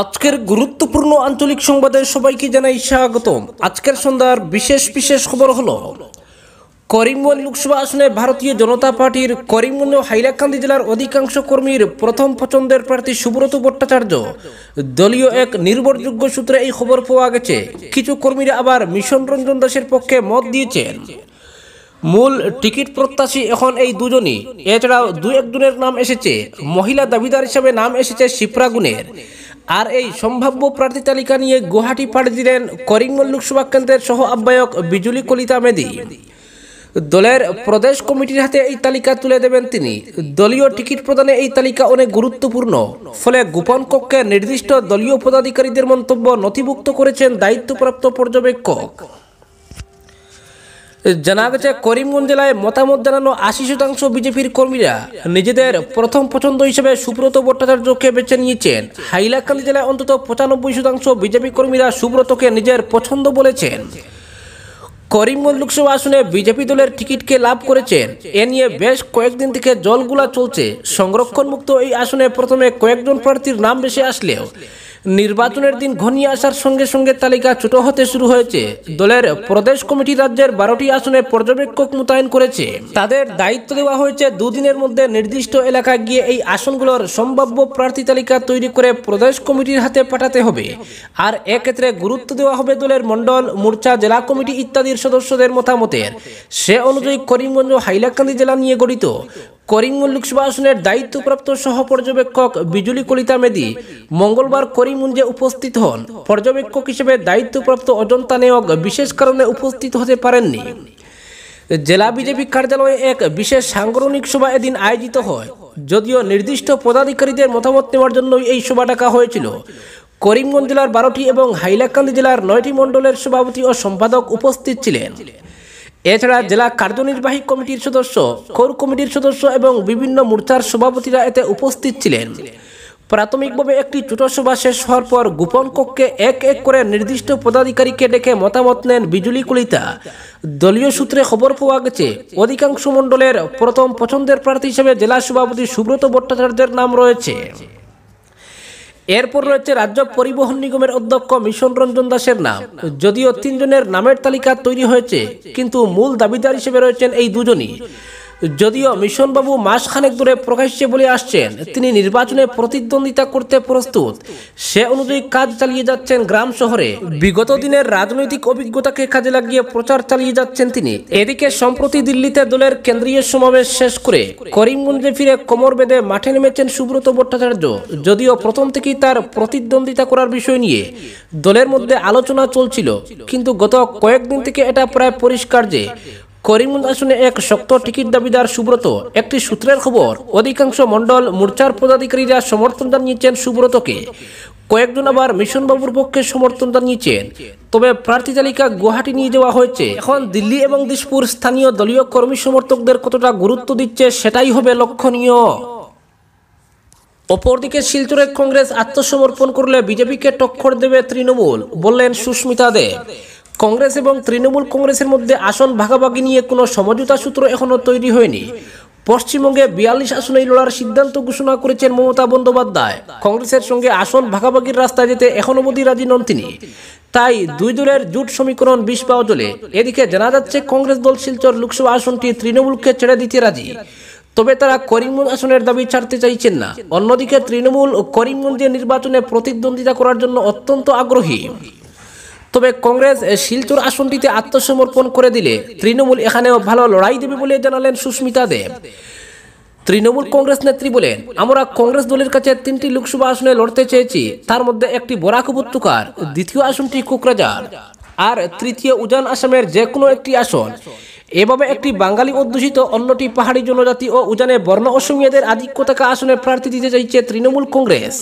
আজকের গুরুত্বপূর্ণ আঞ্চলিক সংবাদে সবাইকে জানাই স্বাগতম আজকের সন্ধ্যার বিশেষ বিশেষ খবর হলো করিমগঞ্জ লোকসভা আসনে ভারতীয় জনতা পার্টির করিমগঞ্জ হাইলাকান্দি জেলার অধিকাংশ কর্মীর প্রথম পছন্দের প্রার্থী সুব্রত ভট্টাচার্য দলীয় এক নির্ভরযোগ্য সূত্রে এই খবর পাওয়া গেছে কিছু কর্মীরা আবার মিশন রঞ্জন দাসের পক্ষে মত দিয়েছেন মূল টিকিট প্রত্যাশী এখন এই দুজনই এছাড়াও দু একজনের নাম এসেছে মহিলা দাবিদার হিসাবে নাম এসেছে শিপ্রাগুনের আর এই সম্ভাব্য প্রার্থী তালিকা নিয়ে গুয়াহাটি পাড়ি দিলেন করিমল লোকসভা কেন্দ্রের সহ আহ্বায়ক বিজুলি কলিতা মেদি দলের প্রদেশ কমিটির হাতে এই তালিকা তুলে দেবেন তিনি দলীয় টিকিট প্রদানে এই তালিকা অনেক গুরুত্বপূর্ণ ফলে গোপন কক্ষে নির্দিষ্ট দলীয় পদাধিকারীদের মন্তব্য নথিভুক্ত করেছেন দায়িত্বপ্রাপ্ত পর্যবেক্ষক জানা গেছে করিমগঞ্জ জেলায় মতামত জানানো আশি শতাংশ বিজেপির কর্মীরা নিজেদের প্রথম পছন্দ হিসেবে সুব্রত ভট্টাচার্যকে বেছে নিয়েছেন হাইলাকান্দি জেলায় অন্তত পঁচানব্বই শতাংশ বিজেপি কর্মীরা সুব্রতকে নিজের পছন্দ বলেছেন করিমগঞ্জ লোকসভা আসনে বিজেপি দলের টিকিটকে লাভ করেছেন এ নিয়ে বেশ কয়েকদিন থেকে জলগুলা চলছে সংরক্ষণমুক্ত এই আসনে প্রথমে কয়েকজন প্রার্থীর নাম বেশি আসলেও নির্বাচনের দিন ঘনিয়ে আসার সঙ্গে সঙ্গে তালিকা ছোট হতে শুরু হয়েছে দলের প্রদেশ কমিটি রাজ্যের বারোটি আসনে পর্যবেক্ষক মোতায়েন করেছে তাদের দায়িত্ব দেওয়া হয়েছে দুদিনের মধ্যে নির্দিষ্ট এলাকায় গিয়ে এই আসনগুলোর সম্ভাব্য প্রার্থী তালিকা তৈরি করে প্রদেশ কমিটির হাতে পাঠাতে হবে আর এক্ষেত্রে গুরুত্ব দেওয়া হবে দলের মণ্ডল মোর্চা জেলা কমিটি ইত্যাদির সদস্যদের মতামতের সে অনুযায়ী করিমগঞ্জ হাইলাকান্দি জেলা নিয়ে গঠিত করিমগঞ্জ লোকসভা আসনের দায়িত্বপ্রাপ্ত সহ পর্যবেক্ষক বিজুলি কলিতা মেদি মঙ্গলবার করিমগঞ্জে উপস্থিত হন পর্যবেক্ষক হিসেবে দায়িত্বপ্রাপ্ত অজন্তা নেয়ক বিশেষ কারণে উপস্থিত হতে পারেননি জেলা বিজেপি কার্যালয়ে এক বিশেষ সাংগঠনিক সভা এদিন আয়োজিত হয় যদিও নির্দিষ্ট পদাধিকারীদের মতামত নেওয়ার জন্য এই সভা ডাকা হয়েছিল করিমগঞ্জ জেলার বারোটি এবং হাইলাকান্দি জেলার নয়টি মণ্ডলের সভাপতি ও সম্পাদক উপস্থিত ছিলেন এছাড়া জেলা কার্যনির্বাহী কমিটির সদস্য খোর কমিটির সদস্য এবং বিভিন্ন মোর্চার সভাপতিরা এতে উপস্থিত ছিলেন প্রাথমিকভাবে একটি ছোট সভা শেষ হওয়ার পর গোপন কক্ষে এক এক করে নির্দিষ্ট পদাধিকারীকে ডেকে মতামত নেন বিজুলি কলিতা দলীয় সূত্রে খবর পাওয়া গেছে অধিকাংশ মণ্ডলের প্রথম পছন্দের প্রার্থী হিসেবে জেলা সভাপতি সুব্রত ভট্টাচার্যের নাম রয়েছে এরপর রয়েছে রাজ্য পরিবহন নিগমের অধ্যক্ষ মিশন রঞ্জন দাসের নাম যদিও তিনজনের নামের তালিকা তৈরি হয়েছে কিন্তু মূল দাবিদার হিসেবে রয়েছেন এই দুজনই যদিও মিশনবাবু মাসখানেক ধরে প্রকাশ্যে বলে আসছেন তিনি নির্বাচনে প্রতিদ্বন্দ্বিতা করতে প্রস্তুত সে অনুযায়ী কাজ চালিয়ে যাচ্ছেন গ্রাম শহরে বিগত দিনের রাজনৈতিক অভিজ্ঞতাকে কাজে লাগিয়ে প্রচার চালিয়ে যাচ্ছেন তিনি এদিকে সম্প্রতি দিল্লিতে দলের কেন্দ্রীয় সমাবেশ শেষ করে করিমগঞ্জে ফিরে কোমর বেঁধে মাঠে নেমেছেন সুব্রত ভট্টাচার্য যদিও প্রথম থেকেই তার প্রতিদ্বন্দ্বিতা করার বিষয় নিয়ে দলের মধ্যে আলোচনা চলছিল কিন্তু গত কয়েকদিন থেকে এটা প্রায় পরিষ্কার যে করিমগঞ্জ আসনে এক শক্ত টিকিট দাবিদার সুব্রত একটি সূত্রের খবর অধিকাংশ মণ্ডল মোর্চার পদাধিকারীরা সমর্থন জানিয়েছেন সুব্রতকে কয়েকজন আবার মিশন বাবুর পক্ষে সমর্থন জানিয়েছেন তবে প্রার্থী তালিকা গুয়াহাটি নিয়ে যাওয়া হয়েছে এখন দিল্লি এবং দিশপুর স্থানীয় দলীয় কর্মী সমর্থকদের কতটা গুরুত্ব দিচ্ছে সেটাই হবে লক্ষণীয় অপরদিকে শিলচরে কংগ্রেস আত্মসমর্পণ করলে বিজেপিকে টক্কর দেবে তৃণমূল বললেন সুস্মিতা দেব কংগ্রেস এবং তৃণমূল কংগ্রেসের মধ্যে আসন ভাগাভাগি নিয়ে কোনো সমঝোতা সূত্র এখনও তৈরি হয়নি পশ্চিমবঙ্গে বিয়াল্লিশ আসনে লড়ার সিদ্ধান্ত ঘোষণা করেছেন মমতা বন্দ্যোপাধ্যায় কংগ্রেসের সঙ্গে আসন ভাগাভাগির রাস্তায় যেতে এখনও মোদী রাজি নন তিনি তাই দুই দলের জোট সমীকরণ বিষ পাওয়া চলে এদিকে জানা যাচ্ছে কংগ্রেস দল শিলচর লোকসভা আসনটি তৃণমূলকে ছেড়ে দিতে রাজি তবে তারা করিমগঞ্জ আসনের দাবি ছাড়তে চাইছেন না অন্যদিকে তৃণমূল ও করিমগঞ্জের নির্বাচনে প্রতিদ্বন্দ্বিতা করার জন্য অত্যন্ত আগ্রহী তবে কংগ্রেস শিলচর আসনটিতে আত্মসমর্পণ করে দিলে তৃণমূল এখানেও ভালো লড়াই দেবে বলে জানালেন সুস্মিতা দেব তৃণমূল কংগ্রেস নেত্রী বলেন আমরা কংগ্রেস দলের কাছে তিনটি লোকসভা আসনে লড়তে চেয়েছি তার মধ্যে একটি বরাক উপত্যকার দ্বিতীয় আসনটি কোকরাঝার আর তৃতীয় উজান আসামের যে কোনো একটি আসন এভাবে একটি বাঙালি অধ্যুষিত অন্যটি পাহাড়ি জনজাতি ও উজানে বর্ণ অসমীয়াদের আধিক্যতাকা আসনে প্রার্থী দিতে চাইছে তৃণমূল কংগ্রেস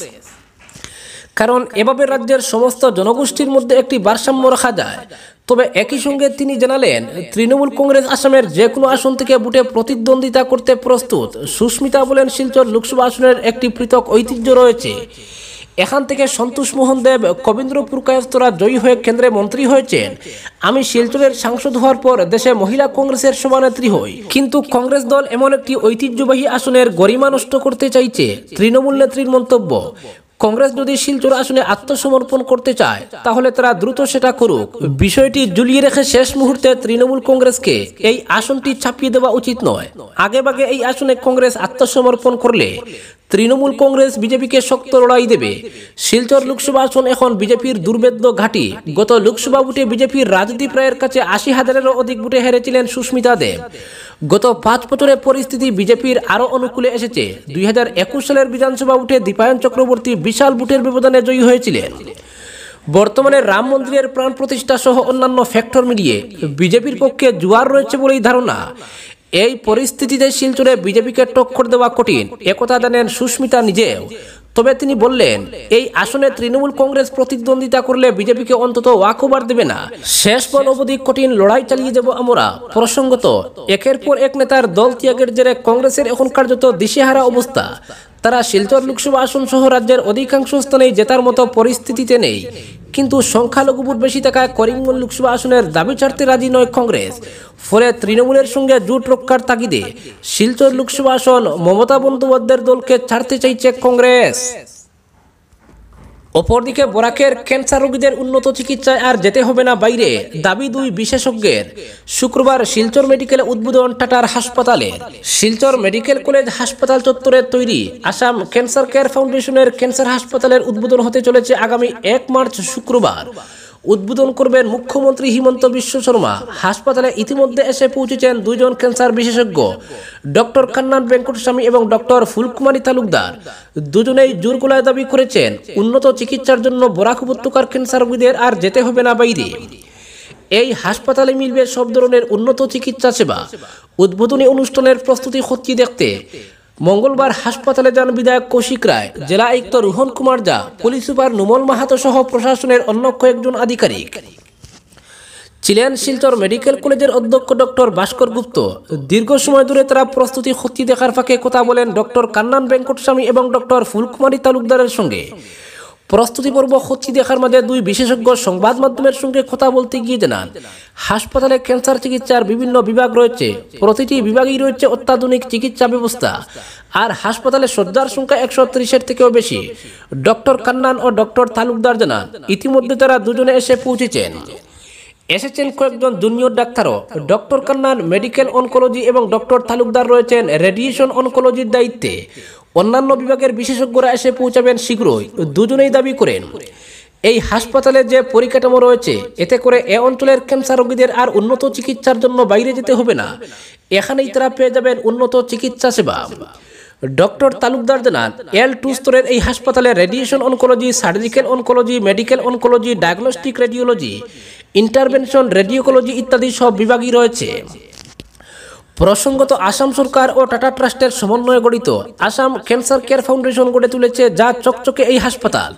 কারণ এভাবে রাজ্যের সমস্ত জনগোষ্ঠীর মধ্যে একটি ভারসাম্য রাখা যায় তবে একই সঙ্গে তিনি জানালেন তৃণমূল কংগ্রেস আসামের যে কোনো আসন থেকে বুটে প্রতিদ্বন্দ্বিতা করতে প্রস্তুত সুস্মিতা বলেন শিলচর লোকসভা আসনের একটি পৃথক ঐতিহ্য রয়েছে এখান থেকে সন্তোষ মোহন দেব কবীন্দ্রপুর কায়স্তরা জয়ী হয়ে কেন্দ্রে মন্ত্রী হয়েছেন আমি শিলচরের সাংসদ হওয়ার পর দেশে মহিলা কংগ্রেসের সভানেত্রী হই কিন্তু কংগ্রেস দল এমন একটি ঐতিহ্যবাহী আসনের গরিমা নষ্ট করতে চাইছে তৃণমূল নেত্রীর মন্তব্য কংগ্রেস যদি শিলচর আসনে আত্মসমর্পণ করতে চায় তাহলে তারা দ্রুত সেটা করুক বিষয়টি জুলিয়ে রেখে শেষ মুহূর্তে তৃণমূল কংগ্রেসকে এই আসনটি ছাপিয়ে দেওয়া উচিত নয় আগে বাগে এই আসনে কংগ্রেস আত্মসমর্পণ করলে তৃণমূল কংগ্রেস বিজেপিকে শক্ত লড়াই দেবে শিলচর লোকসভা আসন এখন বিজেপির দুর্বেদ্য ঘাঁটি গত লোকসভা ভোটে বিজেপির রাজদীপ রায়ের কাছে আশি হাজারেরও অধিক ভোটে হেরেছিলেন সুস্মিতা দেব গত পাঁচ বছরের পরিস্থিতি বিজেপির আরও অনুকূলে এসেছে দুই হাজার একুশ সালের বিধানসভা ভোটে দীপায়ন চক্রবর্তী বিশাল ভোটের ব্যবধানে জয়ী হয়েছিলেন বর্তমানে রাম মন্দিরের প্রাণ প্রতিষ্ঠা সহ অন্যান্য ফ্যাক্টর মিলিয়ে বিজেপির পক্ষে জোয়ার রয়েছে বলেই ধারণা এই পরিস্থিতিতে শিলচরে বিজেপিকে টক্কর দেওয়া কঠিন একথা জানেন সুস্মিতা নিজেও তবে তিনি বললেন এই আসনে তৃণমূল কংগ্রেস প্রতিদ্বন্দ্বিতা করলে বিজেপিকে অন্তত ওয়াকুবার দেবে না শেষ পর অবধি কঠিন লড়াই চালিয়ে যাব আমরা প্রসঙ্গত একের পর এক নেতার দল ত্যাগের জেরে কংগ্রেসের এখন কার্যত দিশেহারা অবস্থা তারা শিলচর লোকসভা আসন সহ রাজ্যের অধিকাংশ স্থানেই জেতার মতো পরিস্থিতিতে নেই কিন্তু সংখ্যালঘু ভোট বেশি থাকায় করিমগঞ্জ লোকসভা আসনের দাবি ছাড়তে রাজি নয় কংগ্রেস ফলে তৃণমূলের সঙ্গে জোট রক্ষার তাগিদে শিলচর লোকসভা আসন মমতা বন্দ্যোপাধ্যায়ের দলকে ছাড়তে চাইছে কংগ্রেস অপরদিকে বোরাকের ক্যান্সার রোগীদের উন্নত চিকিৎসায় আর যেতে হবে না বাইরে দাবি দুই বিশেষজ্ঞের শুক্রবার শিলচর মেডিকেল উদ্বোধন টাটার হাসপাতালে শিলচর মেডিকেল কলেজ হাসপাতাল চত্বরে তৈরি আসাম ক্যান্সার কেয়ার ফাউন্ডেশনের ক্যান্সার হাসপাতালের উদ্বোধন হতে চলেছে আগামী এক মার্চ শুক্রবার উদ্বোধন করবেন মুখ্যমন্ত্রী হিমন্ত বিশ্ব শর্মা হাসপাতালে ইতিমধ্যে এসে পৌঁছেছেন দুজন ক্যান্সার বিশেষজ্ঞ ডক্টর কান্নান ভেঙ্কটস্বামী এবং ডক্টর ফুলকুমারী তালুকদার দুজনেই জোর দাবি করেছেন উন্নত চিকিৎসার জন্য বরাক উপত্যকার ক্যান্সার রোগীদের আর যেতে হবে না বাইরে এই হাসপাতালে মিলবে সব ধরনের উন্নত চিকিৎসা সেবা উদ্বোধনী অনুষ্ঠানের প্রস্তুতি খতিয়ে দেখতে মঙ্গলবার হাসপাতালে যান বিধায়ক কৌশিক রায় জেলা আয়ুক্ত রোহন কুমার দা পুলিশ সুপার নুমল মাহাতো সহ প্রশাসনের অন্য কয়েকজন আধিকারিক ছিলেন শিলচর মেডিকেল কলেজের অধ্যক্ষ ডক্টর ভাস্কর গুপ্ত দীর্ঘ সময় ধরে তারা প্রস্তুতি ক্ষতি দেখার ফাঁকে কথা বলেন ডক্টর কান্নান ভেঙ্কটস্বামী এবং ডক্টর ফুলকুমারী তালুকদারের সঙ্গে প্রস্তুতি পর্ব হচ্ছে দেখার মধ্যে দুই বিশেষজ্ঞ সংবাদ মাধ্যমের সঙ্গে কথা বলতে গিয়ে জানান হাসপাতালে ক্যান্সার চিকিৎসার বিভিন্ন বিভাগ রয়েছে প্রতিটি বিভাগেই রয়েছে অত্যাধুনিক চিকিৎসা ব্যবস্থা আর হাসপাতালে শয্যার সংখ্যা একশো ত্রিশের থেকেও বেশি ডক্টর কান্নান ও ডক্টর তালুকদার জানান ইতিমধ্যে তারা দুজনে এসে পৌঁছেছেন এসেছেন কয়েকজন জুনিয়র ডাক্তারও ডক্টর কান্নান মেডিকেল অনকোলজি এবং ডক্টর তালুকদার রয়েছেন রেডিয়েশন অনকোলজির দায়িত্বে অন্যান্য বিভাগের বিশেষজ্ঞরা এসে পৌঁছাবেন শীঘ্রই দুজনেই দাবি করেন এই হাসপাতালে যে পরিকাঠামো রয়েছে এতে করে এ অঞ্চলের ক্যান্সার রোগীদের আর উন্নত চিকিৎসার জন্য বাইরে যেতে হবে না এখানেই তারা পেয়ে যাবেন উন্নত চিকিৎসা সেবা ডক্টর তালুকদার জানান এল টু স্তরের এই হাসপাতালে radiation oncology surgical oncology medical oncology diagnostic radiology intervention radiology ইত্যাদি সব বিভাগই রয়েছে প্রসঙ্গত আসাম সরকার ও টাটা ট্রাস্টের সমন্বয়ে গঠিত আসাম ক্যান্সার কেয়ার ফাউন্ডেশন গড়ে তুলেছে যা চকচকে এই হাসপাতাল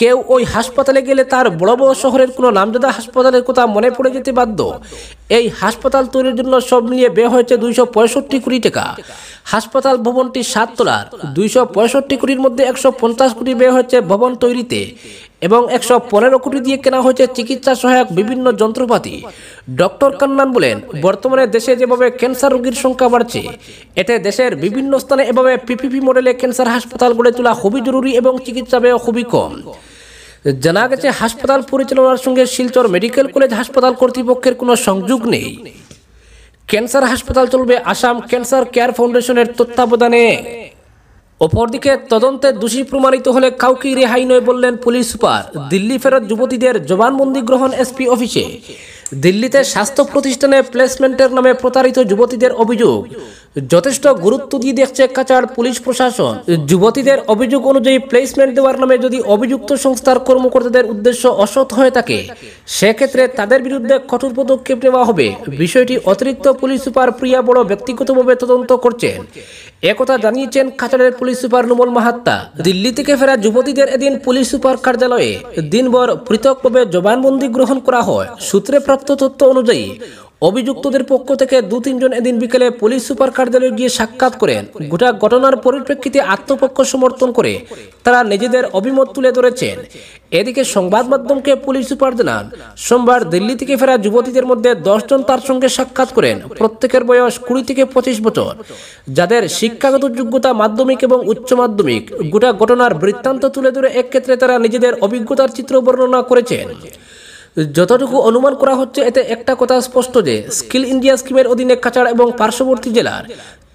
কেউ ওই হাসপাতালে গেলে তার বড় বড় শহরের কোনো নামজাদা হাসপাতালের কথা মনে পড়ে যেতে বাধ্য এই হাসপাতাল তৈরির জন্য সব মিলিয়ে বে হয়েছে দুইশো পঁয়ষট্টি কোটি টাকা হাসপাতাল ভবনটি তোলার দুইশো পঁয়ষট্টি কোটির মধ্যে একশো পঞ্চাশ কোটি ব্যয় হয়েছে ভবন তৈরিতে এবং একশো পনেরো কোটি দিয়ে কেনা হয়েছে চিকিৎসা সহায়ক বিভিন্ন যন্ত্রপাতি ডক্টর কান্নান বলেন বর্তমানে দেশে যেভাবে ক্যান্সার রোগীর সংখ্যা বাড়ছে এতে দেশের বিভিন্ন স্থানে এভাবে পিপিপি মডেলে ক্যান্সার হাসপাতাল গড়ে তোলা খুবই জরুরি এবং চিকিৎসা ব্যয় খুবই কম জানা গেছে হাসপাতাল পরিচালনার সঙ্গে শিলচর মেডিকেল কলেজ হাসপাতাল কর্তৃপক্ষের কোনো সংযোগ নেই ক্যান্সার হাসপাতাল চলবে আসাম ক্যান্সার কেয়ার ফাউন্ডেশনের তত্ত্বাবধানে অপরদিকে তদন্তে দোষী প্রমাণিত হলে কাউকে রেহাই নয় বললেন পুলিশ সুপার দিল্লি ফেরত যুবতীদের জবানবন্দি গ্রহণ এসপি অফিসে দিল্লিতে স্বাস্থ্য প্রতিষ্ঠানে প্লেসমেন্টের নামে প্রতারিত যুবতীদের অভিযোগ যথেষ্ট গুরুত্ব দিয়ে দেখছে কাছাড় পুলিশ প্রশাসন যুবতীদের অভিযোগ অনুযায়ী প্লেসমেন্ট দেওয়ার নামে যদি অভিযুক্ত সংস্থার কর্মকর্তাদের উদ্দেশ্য অসৎ হয়ে থাকে সেক্ষেত্রে তাদের বিরুদ্ধে কঠোর পদক্ষেপ নেওয়া হবে বিষয়টি অতিরিক্ত পুলিশ সুপার প্রিয়া বড় ব্যক্তিগতভাবে তদন্ত করছেন একথা জানিয়েছেন কাছাড়ের পুলিশ সুপার নুমল মাহাত্তা দিল্লি থেকে ফেরা যুবতীদের এদিন পুলিশ সুপার কার্যালয়ে দিনভর পৃথকভাবে জবানবন্দি গ্রহণ করা হয় সূত্রে প্রাপ্ত তথ্য অনুযায়ী অভিযুক্তদের পক্ষ থেকে দু তিনজন এদিন বিকেলে পুলিশ সুপার কার্যালয়ে গিয়ে সাক্ষাৎ করেন গোটা ঘটনার পরিপ্রেক্ষিতে আত্মপক্ষ সমর্থন করে তারা নিজেদের অভিমত তুলে ধরেছেন এদিকে সংবাদ মাধ্যমকে পুলিশ সুপার জানান সোমবার দিল্লি থেকে ফেরা যুবতীদের মধ্যে দশজন তার সঙ্গে সাক্ষাৎ করেন প্রত্যেকের বয়স কুড়ি থেকে পঁচিশ বছর যাদের শিক্ষাগত যোগ্যতা মাধ্যমিক এবং উচ্চ মাধ্যমিক গোটা ঘটনার বৃত্তান্ত তুলে ধরে এক্ষেত্রে তারা নিজেদের অভিজ্ঞতার চিত্র বর্ণনা করেছেন যতটুকু অনুমান করা হচ্ছে এতে একটা কথা স্পষ্ট যে স্কিল ইন্ডিয়া স্কিমের অধীনে কাছাড় এবং পার্শ্ববর্তী জেলার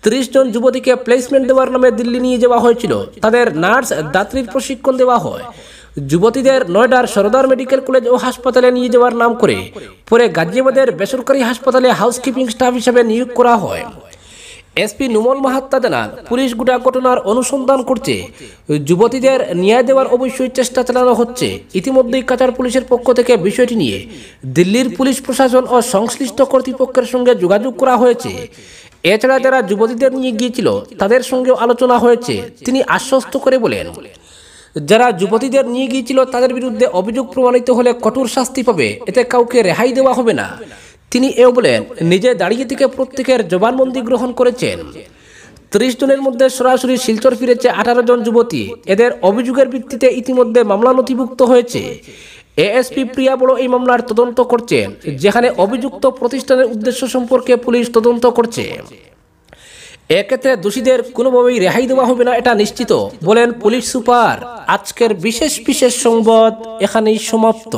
ত্রিশ জন যুবতীকে প্লেসমেন্ট দেওয়ার নামে দিল্লি নিয়ে যাওয়া হয়েছিল তাদের নার্স দাত্রীর প্রশিক্ষণ দেওয়া হয় যুবতীদের নয়ডার সরদার মেডিকেল কলেজ ও হাসপাতালে নিয়ে যাওয়ার নাম করে পরে গাজিয়াবাদের বেসরকারি হাসপাতালে হাউসকিপিং স্টাফ হিসেবে নিয়োগ করা হয় এসপি নুমল মাহাত্তা জানান পুলিশ গোটা ঘটনার অনুসন্ধান করছে যুবতীদের ন্যায় দেওয়ার অবশ্যই চেষ্টা চালানো হচ্ছে ইতিমধ্যেই কাতার পুলিশের পক্ষ থেকে বিষয়টি নিয়ে দিল্লির পুলিশ প্রশাসন ও সংশ্লিষ্ট কর্তৃপক্ষের সঙ্গে যোগাযোগ করা হয়েছে এছাড়া যারা যুবতীদের নিয়ে গিয়েছিল তাদের সঙ্গেও আলোচনা হয়েছে তিনি আশ্বস্ত করে বলেন যারা যুবতীদের নিয়ে গিয়েছিল তাদের বিরুদ্ধে অভিযোগ প্রমাণিত হলে কঠোর শাস্তি পাবে এতে কাউকে রেহাই দেওয়া হবে না তিনি এও বলেন নিজে দাঁড়িয়ে থেকে প্রত্যেকের জবানবন্দি গ্রহণ করেছেন ত্রিশ জনের মধ্যে সরাসরি শিলচর ফিরেছে আঠারো জন যুবতী এদের অভিযোগের ভিত্তিতে ইতিমধ্যে মামলা নথিভুক্ত হয়েছে এএসপি প্রিয়া বড় এই মামলার তদন্ত করছেন যেখানে অভিযুক্ত প্রতিষ্ঠানের উদ্দেশ্য সম্পর্কে পুলিশ তদন্ত করছে এক্ষেত্রে দোষীদের কোনোভাবেই রেহাই দেওয়া হবে না এটা নিশ্চিত বলেন পুলিশ সুপার আজকের বিশেষ বিশেষ সংবাদ এখানেই সমাপ্ত